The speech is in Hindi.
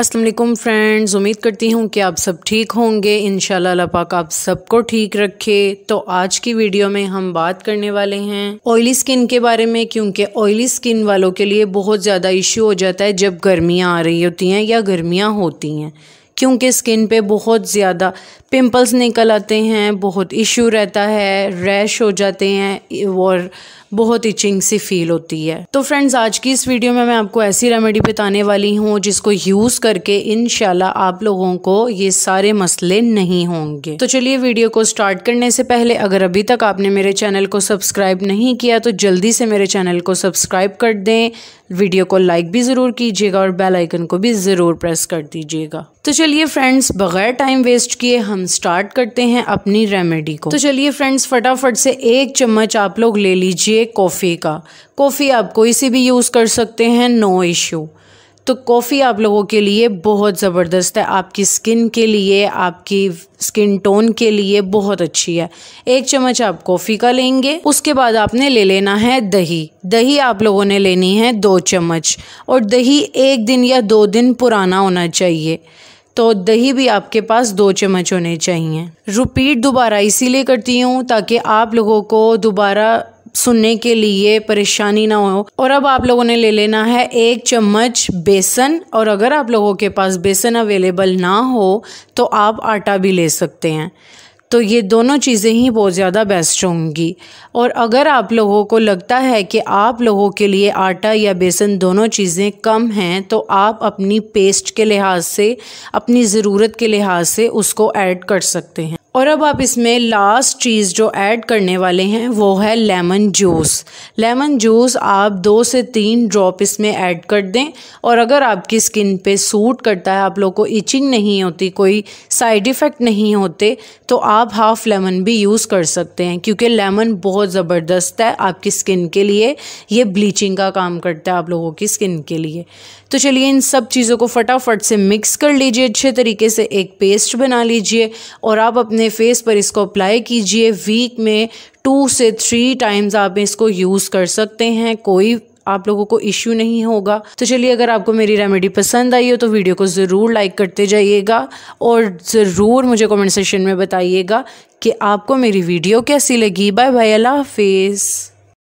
असलम फ्रेंड्स उम्मीद करती हूँ कि आप सब ठीक होंगे इन अल्लाह पाक आप सबको ठीक रखे तो आज की वीडियो में हम बात करने वाले हैं ऑयली स्किन के बारे में क्योंकि ऑयली स्किन वालों के लिए बहुत ज़्यादा इश्यू हो जाता है जब गर्मियाँ आ रही होती हैं या गर्मियाँ होती हैं क्योंकि स्किन पे बहुत ज़्यादा पिंपल्स निकल आते हैं बहुत इश्यू रहता है रैश हो जाते हैं और बहुत इचिंग सी फील होती है तो फ्रेंड्स आज की इस वीडियो में मैं आपको ऐसी रेमेडी बताने वाली हूँ जिसको यूज़ करके इन आप लोगों को ये सारे मसले नहीं होंगे तो चलिए वीडियो को स्टार्ट करने से पहले अगर अभी तक आपने मेरे चैनल को सब्सक्राइब नहीं किया तो जल्दी से मेरे चैनल को सब्सक्राइब कर दें वीडियो को लाइक भी ज़रूर कीजिएगा और बेल आइकन को भी ज़रूर प्रेस कर दीजिएगा तो चलिए फ्रेंड्स बगैर टाइम वेस्ट किए हम स्टार्ट करते हैं अपनी रेमेडी को तो चलिए फ्रेंड्स फटाफट से एक चम्मच आप लोग ले लीजिए कॉफ़ी का कॉफ़ी आप कोई से भी यूज़ कर सकते हैं नो इश्यू तो कॉफ़ी आप लोगों के लिए बहुत ज़बरदस्त है आपकी स्किन के लिए आपकी स्किन टोन के लिए बहुत अच्छी है एक चम्मच आप कॉफ़ी का लेंगे उसके बाद आपने ले लेना है दही दही आप लोगों ने लेनी है दो चम्मच और दही एक दिन या दो दिन पुराना होना चाहिए तो दही भी आपके पास दो चम्मच होने चाहिए रिपीट दोबारा इसीलिए करती हूँ ताकि आप लोगों को दोबारा सुनने के लिए परेशानी ना हो और अब आप लोगों ने ले लेना है एक चम्मच बेसन और अगर आप लोगों के पास बेसन अवेलेबल ना हो तो आप आटा भी ले सकते हैं तो ये दोनों चीज़ें ही बहुत ज़्यादा बेस्ट होंगी और अगर आप लोगों को लगता है कि आप लोगों के लिए आटा या बेसन दोनों चीज़ें कम हैं तो आप अपनी पेस्ट के लिहाज से अपनी ज़रूरत के लिहाज से उसको ऐड कर सकते हैं और अब आप इसमें लास्ट चीज़ जो ऐड करने वाले हैं वो है लेमन जूस लेमन जूस आप दो से तीन ड्रॉप इसमें ऐड कर दें और अगर आपकी स्किन पे सूट करता है आप लोगों को इचिंग नहीं होती कोई साइड इफ़ेक्ट नहीं होते तो आप हाफ़ लेमन भी यूज़ कर सकते हैं क्योंकि लेमन बहुत ज़बरदस्त है आपकी स्किन के लिए ये ब्लीचिंग का काम करता है आप लोगों की स्किन के लिए तो चलिए इन सब चीज़ों को फटाफट से मिक्स कर लीजिए अच्छे तरीके से एक पेस्ट बना लीजिए और आप अपने अपने फेस पर इसको अप्लाई कीजिए वीक में टू से थ्री टाइम्स आप इसको यूज़ कर सकते हैं कोई आप लोगों को इश्यू नहीं होगा तो चलिए अगर आपको मेरी रेमेडी पसंद आई हो तो वीडियो को ज़रूर लाइक करते जाइएगा और ज़रूर मुझे कमेंट सेशन में बताइएगा कि आपको मेरी वीडियो कैसी लगी बाय बाय अल्लाह हाफिज़